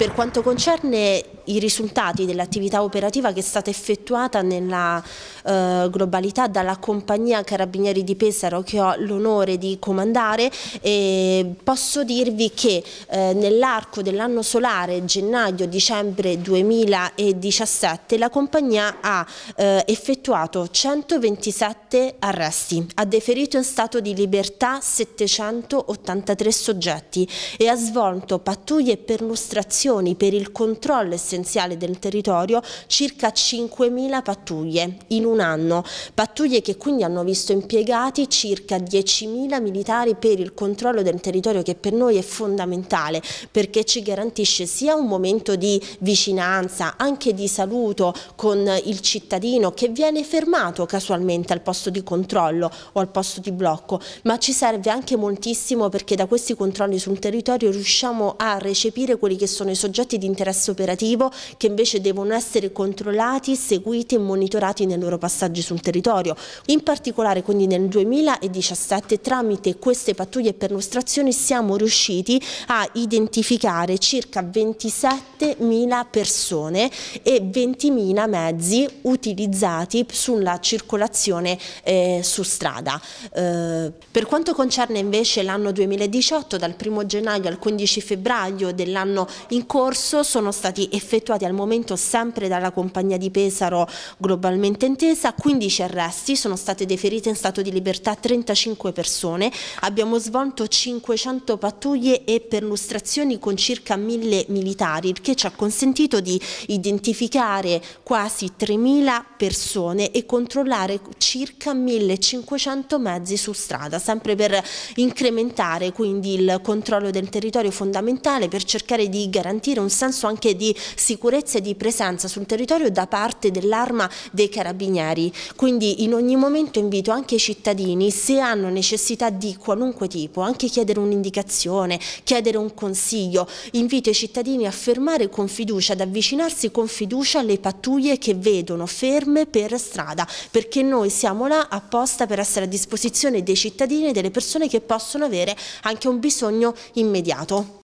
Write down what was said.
Per quanto concerne i risultati dell'attività operativa che è stata effettuata nella eh, globalità dalla compagnia Carabinieri di Pesaro che ho l'onore di comandare, e posso dirvi che eh, nell'arco dell'anno solare gennaio-dicembre 2017 la compagnia ha eh, effettuato 127 arresti, ha deferito in stato di libertà 783 soggetti e ha svolto pattuglie e perlustrazioni missioni per il controllo essenziale del territorio circa 5.000 pattuglie in un anno, pattuglie che quindi hanno visto impiegati circa 10.000 militari per il controllo del territorio che per noi è fondamentale perché ci garantisce sia un momento di vicinanza, anche di saluto con il cittadino che viene fermato casualmente al posto di controllo o al posto di blocco, ma ci serve anche moltissimo perché da questi controlli sul territorio riusciamo a recepire quelli che sono i soggetti di interesse operativo che invece devono essere controllati, seguiti e monitorati nei loro passaggi sul territorio. In particolare quindi nel 2017 tramite queste pattuglie e perlustrazioni siamo riusciti a identificare circa 27.000 persone e 20.000 mezzi utilizzati sulla circolazione eh, su strada. Eh, per quanto concerne invece l'anno 2018, dal 1 gennaio al 15 febbraio dell'anno in corso sono stati effettuati al momento sempre dalla compagnia di Pesaro globalmente intesa 15 arresti, sono state deferite in stato di libertà 35 persone, abbiamo svolto 500 pattuglie e perlustrazioni con circa 1000 militari, il che ci ha consentito di identificare quasi 3000 persone e controllare circa 1500 mezzi su strada, sempre per incrementare quindi il controllo del territorio fondamentale per cercare di garantire garantire un senso anche di sicurezza e di presenza sul territorio da parte dell'arma dei carabinieri. Quindi in ogni momento invito anche i cittadini, se hanno necessità di qualunque tipo, anche chiedere un'indicazione, chiedere un consiglio, invito i cittadini a fermare con fiducia, ad avvicinarsi con fiducia alle pattuglie che vedono ferme per strada, perché noi siamo là apposta per essere a disposizione dei cittadini e delle persone che possono avere anche un bisogno immediato.